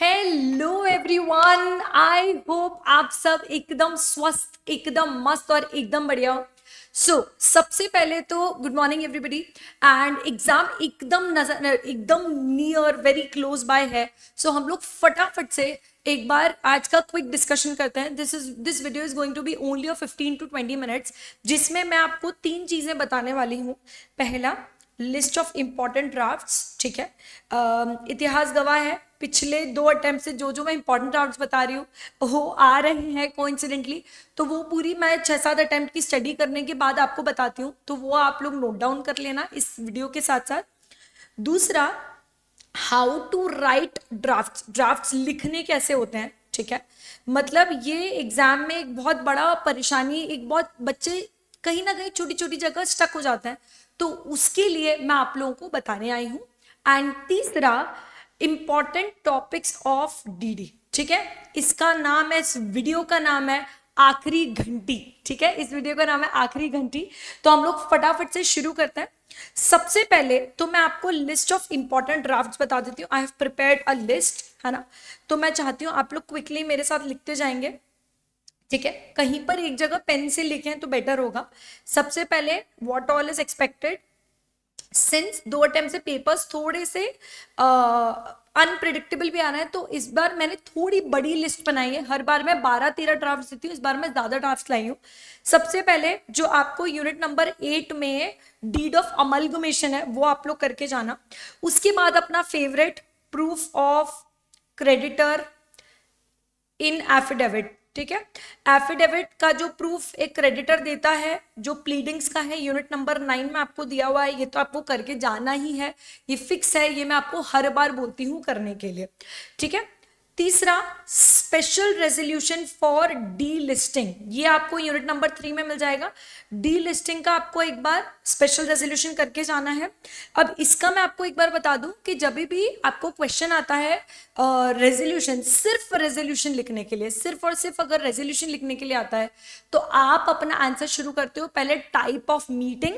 Hello everyone I hope आप सब एकदम स्वस्थ एकदम मस्त और एकदम बढ़िया हो सो so, सबसे पहले तो good morning everybody and exam एकदम नजर एकदम नियर वेरी क्लोज बाय है सो so, हम लोग फटाफट से एक बार आज का क्विक डिस्कशन करते हैं this is this video is going to be only of 15 to 20 minutes जिसमें मैं आपको तीन चीजें बताने वाली हूँ पहला लिस्ट ऑफ इंपॉर्टेंट ड्राफ्ट्स ठीक है इतिहास गवाह है पिछले दो अटेम्प्ट से जो जो मैं इंपॉर्टेंट ड्राफ्ट्स बता रही हूँ वो आ रहे हैं कोइंसिडेंटली तो वो पूरी मैं छः सात अटेम्प्ट की स्टडी करने के बाद आपको बताती हूँ तो वो आप लोग नोट डाउन कर लेना इस वीडियो के साथ साथ दूसरा how to write draft draft लिखने कैसे होते हैं ठीक है मतलब ये एग्जाम में एक बहुत बड़ा परेशानी एक बहुत बच्चे कहीं ना कहीं छोटी छोटी जगह स्टक हो जाते हैं तो उसके लिए मैं आप लोगों को बताने आई हूँ एंड तीसरा इम्पॉर्टेंट टॉपिक्स ऑफ डीडी ठीक है इसका नाम है इस वीडियो का नाम है आखिरी घंटी ठीक है इस वीडियो का नाम है आखिरी घंटी तो हम लोग फटाफट से शुरू करते हैं सबसे पहले तो मैं आपको लिस्ट ऑफ इंपॉर्टेंट ड्राफ्ट बता देती हूँ I have prepared a list है ना तो मैं चाहती हूँ आप लोग क्विकली मेरे साथ लिखते जाएंगे ठीक है कहीं पर एक जगह पेन से लिखें तो बेटर होगा सबसे पहले what all is expected since दो अटेम्प्ट से पेपर्स थोड़े से अनप्रिडिक्टेबल uh, भी आना है तो इस बार मैंने थोड़ी बड़ी लिस्ट बनाई है हर बार मैं बारह तेरह ड्राफ्ट देती हूँ इस बार मैं ज़्यादा ड्राफ्ट लाई हूँ सबसे पहले जो आपको यूनिट नंबर एट में डीड ऑफ अमलगमेशन है वो आप लोग करके जाना उसके बाद अपना favourite proof of creditor in affidavit ठीक है एफिडेविट का जो प्रूफ एक क्रेडिटर देता है जो प्लीडिंग्स का है यूनिट नंबर नाइन में आपको दिया हुआ है ये तो आपको करके जाना ही है ये फिक्स है ये मैं आपको हर बार बोलती हूँ करने के लिए ठीक है तीसरा special resolution for delisting ये आपको यूनिट नंबर थ्री में मिल जाएगा डी लिस्टिंग का आपको एक बार स्पेशल रेजोल्यूशन करके जाना है अब इसका मैं आपको एक बार बता दूं कि जब भी आपको क्वेश्चन आता है रेजोल्यूशन uh, सिर्फ रेजोल्यूशन लिखने के लिए सिर्फ और सिर्फ अगर रेजोल्यूशन लिखने के लिए आता है तो आप अपना आंसर शुरू करते हो पहले टाइप ऑफ मीटिंग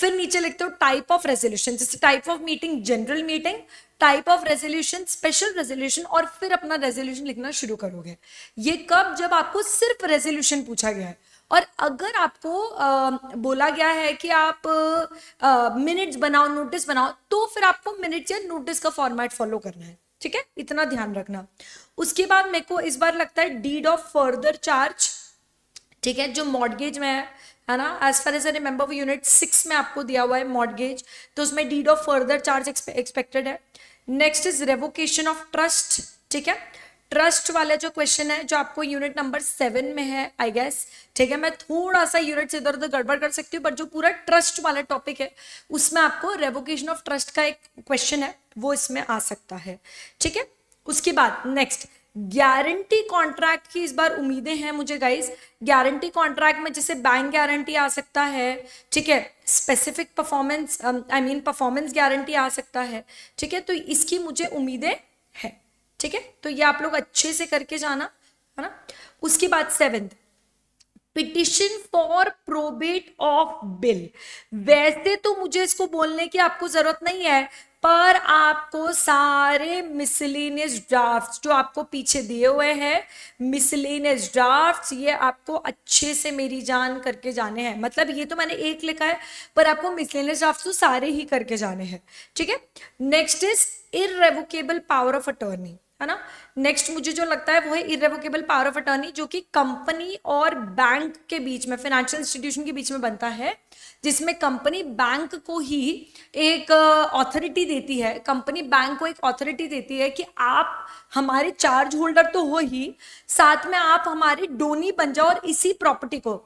फिर नीचे लिखते हो टाइप ऑफ रेजोल्यूशन जैसे type of meeting general meeting type of resolution special resolution और फिर अपना रेजोल्यूशन लिखना शुरू करोगे ये कब जब आपको सिर्फ रेजोल्यूशन पूछा गया है और अगर आपको आ, बोला गया है कि आप मिनट्स बनाओ नोटिस बनाओ तो फिर आपको मिनट्स या नोटिस का फॉर्मेट फॉलो करना है ठीक है इतना ध्यान रखना उसके बाद मेरे को इस बार लगता है डीड ऑफ फर्दर चार्ज ठीक है जो मॉडगेज में है है ना as far as I remember unit six में आपको दिया हुआ है मॉडगेज तो उसमें deed of further charge expected है next is revocation of trust ठीक है ट्रस्ट वाला जो क्वेश्चन है जो आपको यूनिट नंबर सेवन में है आई गेस ठीक है मैं थोड़ा सा यूनिट से इधर उधर गड़बड़ कर सकती हूँ बट जो पूरा ट्रस्ट वाला टॉपिक है उसमें आपको रेवोकेशन ऑफ ट्रस्ट का एक क्वेश्चन है वो इसमें आ सकता है ठीक है उसके बाद नेक्स्ट गारंटी कॉन्ट्रैक्ट की इस बार उम्मीदें हैं मुझे गाइस गारंटी कॉन्ट्रैक्ट में जैसे बैंक गारंटी आ सकता है ठीक है specific performance I mean performance guarantee आ सकता है ठीक है तो इसकी मुझे उम्मीदें हैं ठीक है तो ये आप लोग अच्छे से करके जाना है ना उसके बाद seventh petition for probate of bill वैसे तो मुझे इसको बोलने की आपको जरूरत नहीं है पर आपको सारे मिसलिनियस ड्राफ्ट जो आपको पीछे दिए हुए हैं मिसलिनियस ड्राफ्ट ये आपको अच्छे से मेरी जान करके जाने हैं मतलब ये तो मैंने एक लिखा है पर आपको मिसलिनियस ड्राफ्ट तो सारे ही करके जाने हैं ठीक है next is irrevocable power of attorney है ना नेक्स्ट मुझे जो लगता है वो है इरेवोकेबल पावर ऑफ अटर्नी जो कि कंपनी और बैंक के बीच में फाइनेंशियल इंस्टीट्यूशन के बीच में बनता है जिसमें कंपनी बैंक को ही एक ऑथोरिटी uh, देती है कंपनी बैंक को एक ऑथोरिटी देती है कि आप हमारे चार्ज होल्डर तो हो ही साथ में आप हमारे डोनी बन जाओ और इसी प्रॉपर्टी को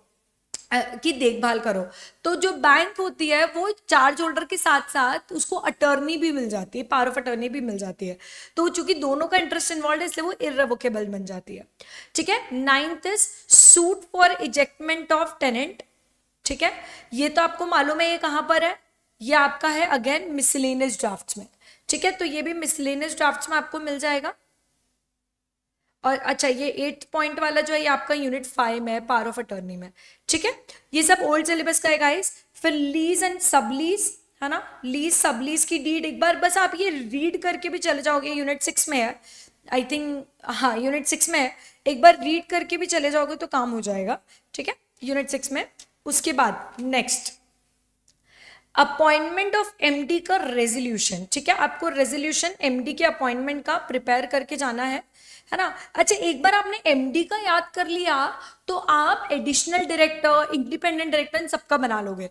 की देखभाल करो तो जो बैंक होती है वो चार्ज होल्डर के साथ साथ उसको अटर्नी भी मिल जाती है पावर ऑफ अटर्नी भी मिल जाती है तो चूंकि दोनों का इंटरेस्ट इन्वॉल्व है इसलिए वो इरेवोकेबल बन जाती है ठीक है ninth is suit for ejectment of tenant ठीक है ये तो आपको मालूम है ये कहां पर है ये आपका है अगेन मिसलेनियस ड्राफ्ट में ठीक है तो ये भी मिसलेनियस ड्राफ्ट में आपको मिल जाएगा और अच्छा ये एट पॉइंट वाला जो है ये आपका यूनिट फाइव में पावर ऑफ अटर्नी में ठीक है ये सब ओल्ड सिलेबस का है गाइस फिर लीज एंड सबलीज है ना लीज सबलीज की डीड एक बार बस आप ये रीड करके भी चले जाओगे यूनिट सिक्स में है आई थिंक हाँ यूनिट सिक्स में है एक बार रीड करके भी चले जाओगे तो काम हो जाएगा ठीक है यूनिट सिक्स में उसके बाद नेक्स्ट अपॉइंटमेंट ऑफ एमडी का रेजोल्यूशन ठीक है आपको रेजोल्यूशन एमडी के अपॉइंटमेंट का प्रिपेयर करके जाना है है ना अच्छा एक बार आपने एमडी का याद कर लिया तो आप एडिशनल डायरेक्टर इंडिपेंडेंट डायरेक्टर इन सबका बना लोगे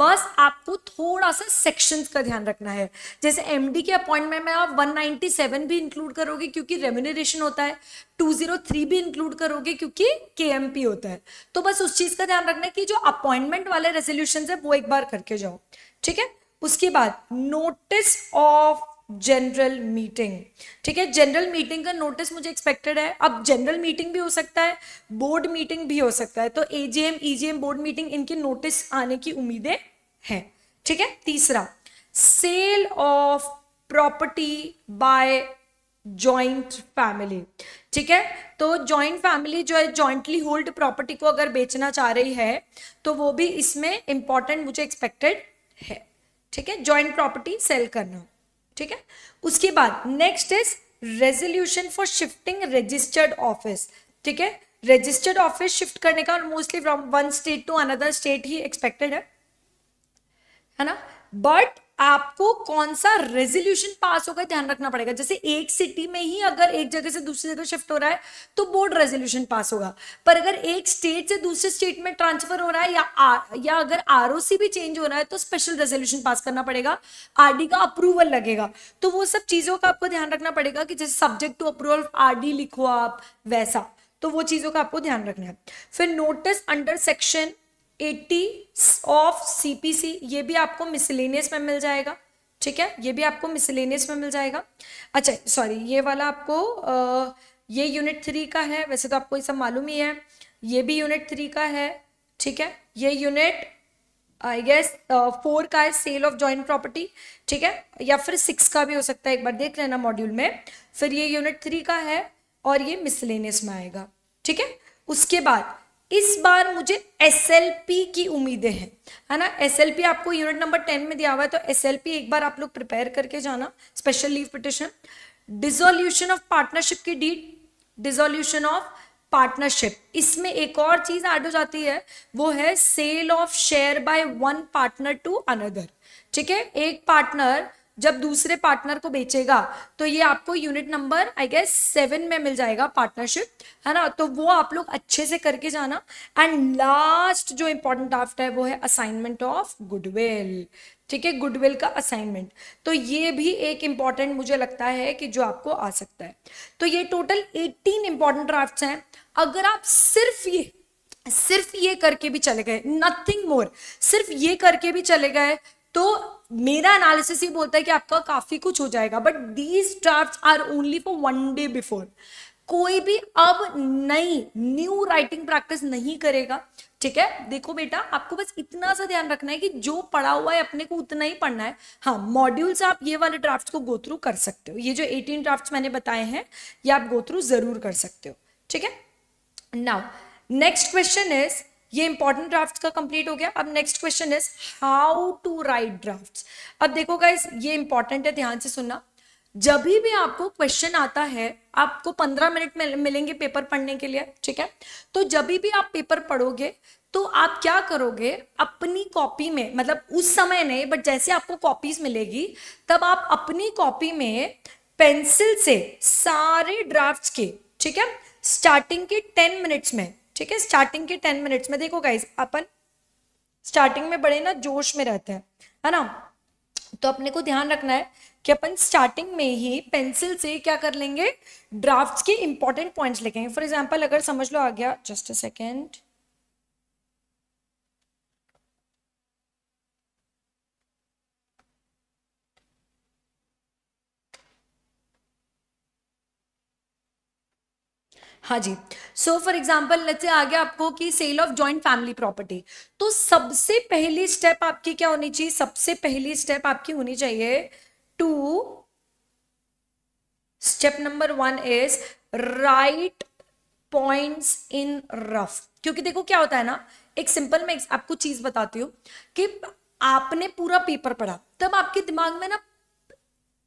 बस आपको थोड़ा सा सेक्शंस का ध्यान रखना है जैसे एमडी के अपॉइंटमेंट में आप 197 भी इंक्लूड करोगे क्योंकि रेम्यूनरेशन होता है 203 भी इंक्लूड करोगे क्योंकि के होता है तो बस उस चीज का ध्यान रखना है कि जो अपॉइंटमेंट वाले रेजोल्यूशन है वो एक बार करके जाओ ठीक है उसके बाद नोटिस ऑफ जनरल मीटिंग ठीक है जनरल मीटिंग का नोटिस मुझे एक्सपेक्टेड है अब जनरल मीटिंग भी हो सकता है बोर्ड मीटिंग भी हो सकता है तो एजीएम ईजीएम बोर्ड मीटिंग इनके नोटिस आने की उम्मीदें हैं ठीक है तीसरा sale of property by joint family ठीक है तो जॉइंट फैमिली जो है जॉइंटली होल्ड प्रॉपर्टी को अगर बेचना चाह रही है तो वो भी इसमें इंपॉर्टेंट मुझे एक्सपेक्टेड है ठीक है जॉइंट प्रॉपर्टी सेल करना ठीक है उसके बाद next is resolution for shifting registered office ठीक है रजिस्टर्ड ऑफिस शिफ्ट करने का और mostly from one state to another state ही एक्सपेक्टेड है है ना बट आपको कौन सा रेजोल्यूशन पास होगा ध्यान रखना पड़ेगा जैसे एक सिटी में ही अगर एक जगह से दूसरी जगह शिफ्ट हो रहा है तो बोर्ड रेजोल्यूशन पास होगा पर अगर एक स्टेट से दूसरे स्टेट में ट्रांसफर हो रहा है या आ, या अगर आर भी चेंज हो रहा है तो स्पेशल रेजोल्यूशन पास करना पड़ेगा आर का अप्रूवल लगेगा तो वो सब चीजों का आपको ध्यान रखना पड़ेगा कि जैसे सब्जेक्ट टू अप्रूवल आर लिखो आप वैसा तो वो चीजों का आपको ध्यान रखना है फिर notice under section eighty of CPC ये भी आपको मिसलेनियस में मिल जाएगा ठीक है ये भी आपको मिसलेनियस में मिल जाएगा अच्छा सॉरी ये वाला आपको आ, ये यूनिट थ्री का है वैसे तो आपको ये सब मालूम ही है ये भी यूनिट थ्री का है ठीक है ये यूनिट आई गेस फोर का है सेल ऑफ जॉइंट प्रॉपर्टी ठीक है या फिर सिक्स का भी हो सकता है एक बार देख लेना मॉड्यूल में फिर ये यूनिट थ्री का है और ये मिसलेनियस में आएगा ठीक है उसके बाद इस बार मुझे एस की उम्मीदें हैं है ना एस आपको यूनिट नंबर टेन में दिया हुआ है तो एस एक बार आप लोग प्रिपेयर करके जाना special leave petition dissolution of partnership की डीट डिजोल्यूशन ऑफ पार्टनरशिप इसमें एक और चीज ऐड हो जाती है वो है sale of share by one partner to another ठीक है एक पार्टनर जब दूसरे पार्टनर को बेचेगा तो ये आपको unit number I guess seven में मिल जाएगा पार्टनरशिप है ना तो वो आप लोग अच्छे से करके जाना एंड लास्ट जो इम्पोर्टेंट आफ्ट है वो है असाइनमेंट ऑफ गुडविल ठीक है गुडविल का असाइनमेंट तो ये भी एक इम्पॉर्टेंट मुझे लगता है कि जो आपको आ सकता है तो ये टोटल एटीन इंपॉर्टेंट ड्राफ्ट हैं अगर आप सिर्फ ये सिर्फ ये करके भी चले गए नथिंग मोर सिर्फ ये करके भी चले गए तो मेरा एनालिसिस ये बोलता है कि आपका काफ़ी कुछ हो जाएगा but these draft are only for one day before कोई भी अब नई न्यू राइटिंग प्रैक्टिस नहीं करेगा ठीक है देखो बेटा आपको बस इतना सा ध्यान रखना है कि जो पढ़ा हुआ है अपने को उतना ही पढ़ना है हाँ मॉड्यूल्स आप ये वाले ड्राफ्ट को गोथ्रू कर सकते हो ये जो 18 ड्राफ्ट मैंने बताए हैं ये आप गोथ्रू जरूर कर सकते हो ठीक है नाउ नेक्स्ट क्वेश्चन इज ये इंपॉर्टेंट ड्राफ्ट का कंप्लीट हो गया अब next question is how to write draft अब देखो गाइज ये इंपॉर्टेंट है ध्यान से सुनना जब भी आपको क्वेश्चन आता है आपको पंद्रह मिनट मिलेंगे पेपर पढ़ने के लिए ठीक है तो जब भी आप पेपर पढ़ोगे तो आप क्या करोगे अपनी कॉपी में मतलब उस समय नहीं बट जैसे आपको कॉपीज मिलेगी तब आप अपनी कॉपी में पेंसिल से सारे ड्राफ्ट के ठीक है स्टार्टिंग के टेन मिनट्स में ठीक है स्टार्टिंग के टेन मिनट्स में देखो गाइज अपन स्टार्टिंग में बड़े ना जोश में रहते हैं है ना तो अपने को ध्यान रखना है कि अपन स्टार्टिंग में ही पेंसिल से क्या कर लेंगे ड्राफ्ट्स के इंपॉर्टेंट पॉइंट्स लिखेंगे फॉर एग्जांपल अगर समझ लो आ गया जस्ट अ सेकेंड हाँ जी सो फॉर एग्जाम्पल लेते आ गया आपको कि sale of joint family property तो सबसे पहली स्टेप आपकी क्या होनी चाहिए सबसे पहली स्टेप आपकी होनी चाहिए to step number one is write points in rough क्योंकि देखो क्या होता है ना एक सिंपल मैं आपको चीज बताती हूँ कि आपने पूरा पेपर पढ़ा तब आपके दिमाग में ना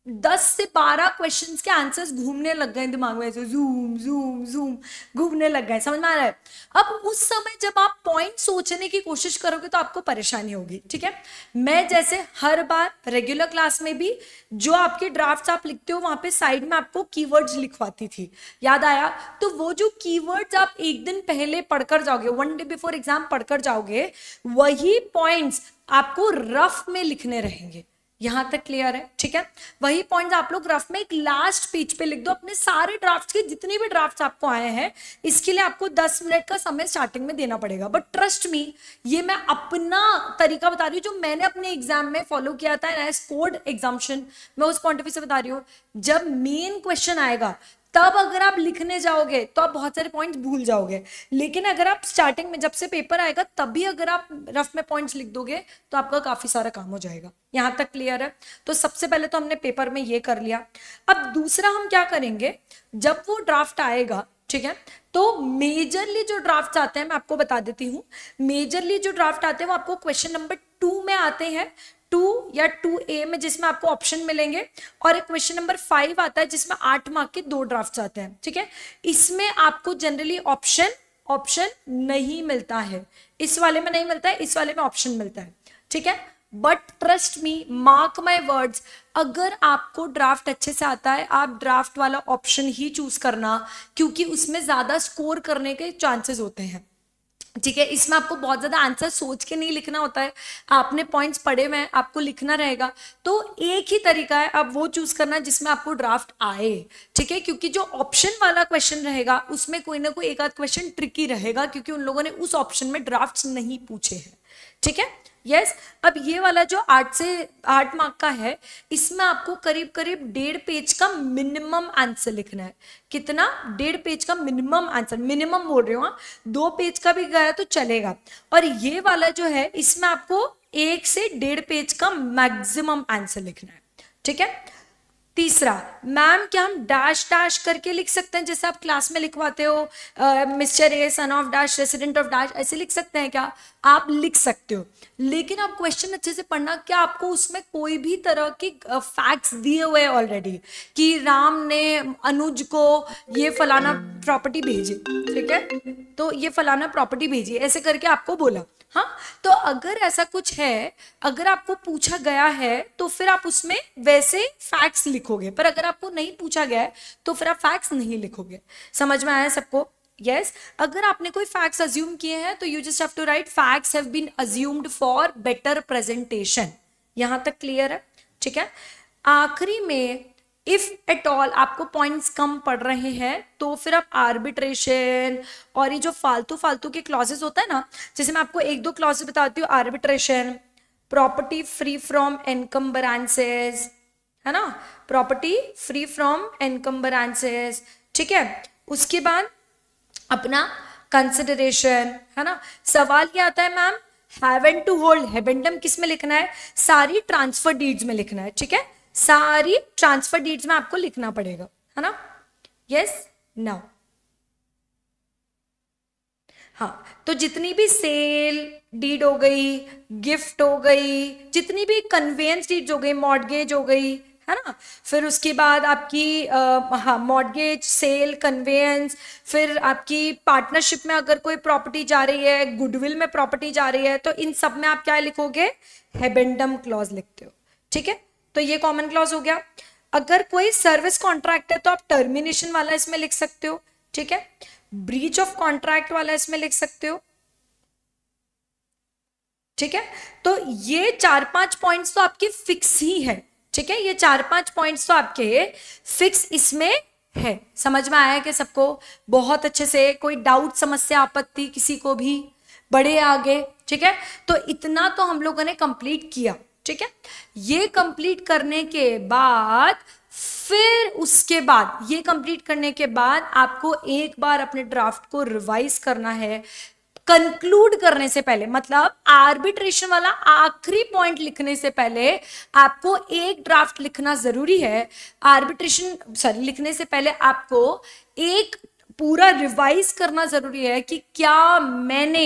दस से बारह क्वेश्चन के आंसर्स घूमने लग गए दिमाग में ऐसे जूम जूम जूम घूमने लग गए समझ में आ रहा है अब उस समय जब आप पॉइंट सोचने की कोशिश करोगे तो आपको परेशानी होगी ठीक है मैं जैसे हर बार रेगुलर क्लास में भी जो आपके ड्राफ्ट्स आप लिखते हो वहां पे साइड में आपको कीवर्ड्स लिखवाती थी याद आया तो वो जो कीवर्ड्स आप एक दिन पहले पढ़कर जाओगे वन डे बिफोर एग्जाम पढ़कर जाओगे वही पॉइंट्स आपको रफ में लिखने रहेंगे यहां तक क्लियर है ठीक है वही पॉइंट आप लोग ग्राफ में एक लास्ट पेज पे लिख दो अपने सारे ड्राफ्ट के जितने भी ड्राफ्ट आपको आए हैं इसके लिए आपको 10 मिनट का समय स्टार्टिंग में देना पड़ेगा बट ट्रस्ट मी ये मैं अपना तरीका बता रही हूँ जो मैंने अपने एग्जाम में फॉलो किया था एज कोड एग्जामेशन मैं उस पॉइंट ऑफ व्यू से बता रही हूँ जब मेन क्वेश्चन आएगा तब अगर आप लिखने जाओगे तो आप बहुत सारे पॉइंट्स भूल जाओगे लेकिन अगर आप स्टार्टिंग में जब से पेपर आएगा तभी अगर आप रफ में पॉइंट्स लिख दोगे तो आपका काफ़ी सारा काम हो जाएगा यहां तक क्लियर है तो सबसे पहले तो हमने पेपर में ये कर लिया अब दूसरा हम क्या करेंगे जब वो ड्राफ्ट आएगा ठीक है तो मेजरली जो ड्राफ्ट आते हैं मैं आपको बता देती हूँ मेजरली जो ड्राफ्ट आते हैं वो आपको क्वेश्चन नंबर टू में आते हैं टू या टू ए में जिसमें आपको ऑप्शन मिलेंगे और एक क्वेश्चन नंबर फाइव आता है जिसमें आठ मार्क के दो ड्राफ्ट आते हैं ठीक है इसमें आपको जनरली ऑप्शन ऑप्शन नहीं मिलता है इस वाले में नहीं मिलता है इस वाले में ऑप्शन मिलता है ठीक है but trust me mark my words अगर आपको ड्राफ्ट अच्छे से आता है आप ड्राफ्ट वाला ऑप्शन ही चूज करना क्योंकि उसमें ज्यादा स्कोर करने के चांसेस होते हैं ठीक है इसमें आपको बहुत ज़्यादा आंसर सोच के नहीं लिखना होता है आपने पॉइंट्स पढ़े हुए हैं आपको लिखना रहेगा तो एक ही तरीका है आप वो चूज़ करना जिसमें आपको ड्राफ्ट आए ठीक है क्योंकि जो ऑप्शन वाला क्वेश्चन रहेगा उसमें कोई ना कोई एक आध क्वेश्चन ट्रिकी रहेगा क्योंकि उन लोगों ने उस ऑप्शन में ड्राफ्ट नहीं पूछे हैं ठीक है यस अब ये वाला जो आठ से आठ मार्क का है इसमें आपको करीब करीब डेढ़ पेज का मिनिमम आंसर लिखना है कितना डेढ़ पेज का मिनिमम आंसर मिनिमम बोल रहे हो हाँ? दो पेज का भी गया तो चलेगा और ये वाला जो है इसमें आपको एक से डेढ़ पेज का मैक्सिमम आंसर लिखना है ठीक है तीसरा मैम क्या हम डैश डैश करके लिख सकते हैं जैसे आप क्लास में लिखवाते हो mister A son of dash resident of dash ऐसे लिख सकते हैं क्या आप लिख सकते हो लेकिन आप क्वेश्चन अच्छे से पढ़ना क्या आपको उसमें कोई भी तरह के फैक्ट्स दिए हुए ऑलरेडी कि राम ने अनुज को ये फलाना प्रॉपर्टी भेजी ठीक है तो ये फलाना प्रॉपर्टी भेजी ऐसे करके आपको बोला हाँ तो अगर ऐसा कुछ है अगर आपको पूछा गया है तो फिर आप उसमें वैसे फैक्ट्स लिखोगे पर अगर आपको नहीं पूछा गया है तो फिर आप फैक्ट्स नहीं लिखोगे समझ में आया सबको यस yes, अगर आपने कोई फैक्ट्स अज्यूम किए हैं तो you just have to write facts have been assumed for better presentation यहां तक क्लियर है ठीक है आखिरी में इफ एट ऑल आपको पॉइंट्स कम पड़ रहे हैं तो फिर आप आर्बिट्रेशन और ये जो फालतू फालतू के क्लॉजेज होता है ना जैसे मैं आपको एक दो क्लॉजेस बताती हूँ arbitration property free from encumbrances है ना प्रॉपर्टी फ्री फ्रॉम एनकम्बरांसेस ठीक है उसके बाद अपना कंसिडरेशन है ना सवाल क्या आता है ma'am have and to hold habendum किस में लिखना है सारी ट्रांसफर डीड्स में लिखना है ठीक है सारी ट्रांसफर डीट्स में आपको लिखना पड़ेगा है ना यस नाउ हाँ तो जितनी भी सेल डीड हो गई गिफ्ट हो गई जितनी भी कन्वेंस डीड्स हो गई मॉडगेज हो गई है ना फिर उसके बाद आपकी आ, हाँ मॉडगेज सेल कन्वेंस फिर आपकी पार्टनरशिप में अगर कोई प्रॉपर्टी जा रही है गुडविल में प्रॉपर्टी जा रही है तो इन सब में आप क्या लिखोगे हेबेंडम क्लॉज लिखते हो ठीक है तो ये कॉमन क्लॉज हो गया अगर कोई सर्विस कॉन्ट्रैक्ट है तो आप टर्मिनेशन वाला इसमें लिख सकते हो ठीक है ब्रीच ऑफ कॉन्ट्रैक्ट वाला इसमें लिख सकते हो ठीक है तो ये चार पांच पॉइंट्स तो आपके फिक्स ही है ठीक है ये चार पांच पॉइंट्स तो आपके फिक्स इसमें है समझ में आया कि सबको बहुत अच्छे से कोई डाउट समस्या आपत्ति किसी को भी बड़े आगे ठीक है तो इतना तो हम लोगों ने कंप्लीट किया ठीक है ये कंप्लीट करने के बाद फिर उसके बाद ये कंप्लीट करने के बाद आपको एक बार अपने ड्राफ्ट को रिवाइज करना है कंक्लूड करने से पहले मतलब आर्बिट्रेशन वाला आखिरी पॉइंट लिखने से पहले आपको एक ड्राफ्ट लिखना जरूरी है आर्बिट्रेशन सॉरी लिखने से पहले आपको एक पूरा रिवाइज करना जरूरी है कि क्या मैंने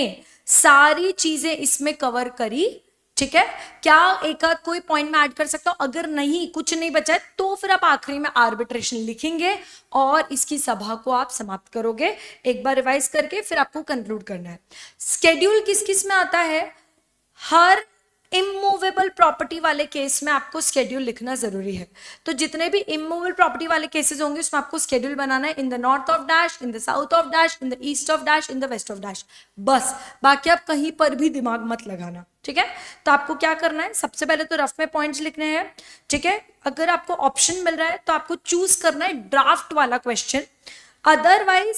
सारी चीजें इसमें कवर करी ठीक है क्या एक आध कोई पॉइंट में ऐड कर सकता हूं अगर नहीं कुछ नहीं बचा है तो फिर आप आखिरी में आर्बिट्रेशन लिखेंगे और इसकी सभा को आप समाप्त करोगे एक बार रिवाइज करके फिर आपको कंक्लूड करना है स्केड्यूल किस किस में आता है हर इमूवेबल प्रॉपर्टी वाले केस में आपको स्केड्यूल लिखना जरूरी है तो जितने भी इमूवेबल प्रॉपर्टी वाले केसेस होंगे उसमें आपको स्केड्यूल बनाना है in the north of dash in the south of dash in the east of dash in the west of dash बस बाकी आप कहीं पर भी दिमाग मत लगाना ठीक है तो आपको क्या करना है सबसे पहले तो रफ में पॉइंट्स लिखने हैं ठीक है अगर आपको ऑप्शन मिल रहा है तो आपको चूज करना है ड्राफ्ट वाला क्वेश्चन अदरवाइज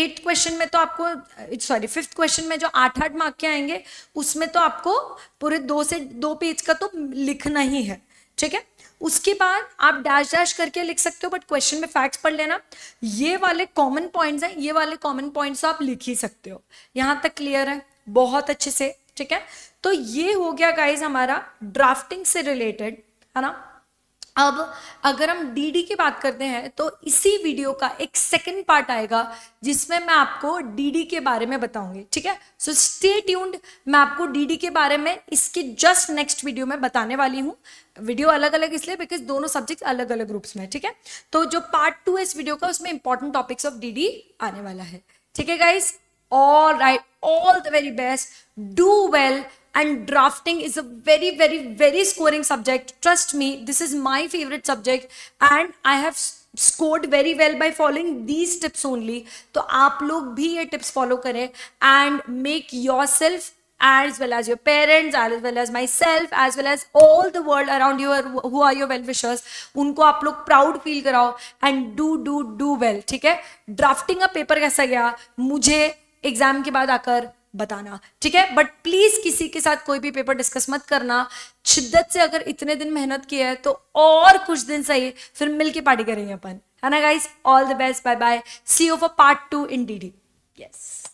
एट क्वेश्चन में तो आपको सॉरी फिफ्थ क्वेश्चन में जो आठ आठ मार्क के आएंगे उसमें तो आपको पूरे दो से दो पेज का तो लिखना ही है ठीक है उसके बाद आप डैश डैश करके लिख सकते हो बट क्वेश्चन में फैक्ट्स पढ़ लेना ये वाले कॉमन पॉइंट्स हैं ये वाले कॉमन पॉइंट्स तो आप लिख ही सकते हो यहाँ तक क्लियर है बहुत अच्छे से ठीक है तो ये हो गया गाइज हमारा ड्राफ्टिंग से रिलेटेड है ना अब अगर हम डीडी की बात करते हैं तो इसी वीडियो का एक सेकंड पार्ट आएगा जिसमें मैं आपको डीडी के बारे में बताऊंगी ठीक है सो स्टे ट्यून्ड मैं आपको डीडी के बारे में इसके जस्ट नेक्स्ट वीडियो में बताने वाली हूँ वीडियो अलग अलग इसलिए बिकॉज दोनों सब्जेक्ट अलग अलग ग्रुप्स में ठीक है तो जो पार्ट टू है इस वीडियो का उसमें इंपॉर्टेंट टॉपिक्स ऑफ डीडी आने वाला है ठीक है guys all right, all the very best, do well. And drafting is a very, very, very scoring subject. Trust me, this is my favorite subject. And I have scored very well by following these tips only तो आप लोग भी ये tips follow करें and make yourself as well as your parents as well as myself as well as all the world around you who are your well wishers उनको आप लोग proud feel कराओ and do do do well ठीक है drafting a paper कैसा गया मुझे exam के बाद आकर बताना ठीक है बट प्लीज किसी के साथ कोई भी पेपर डिस्कस मत करना शिद्दत से अगर इतने दिन मेहनत की है तो और कुछ दिन सही फिर मिलके पार्टी करेंगे अपन है ना guys all the best bye bye see you for part two in D D yes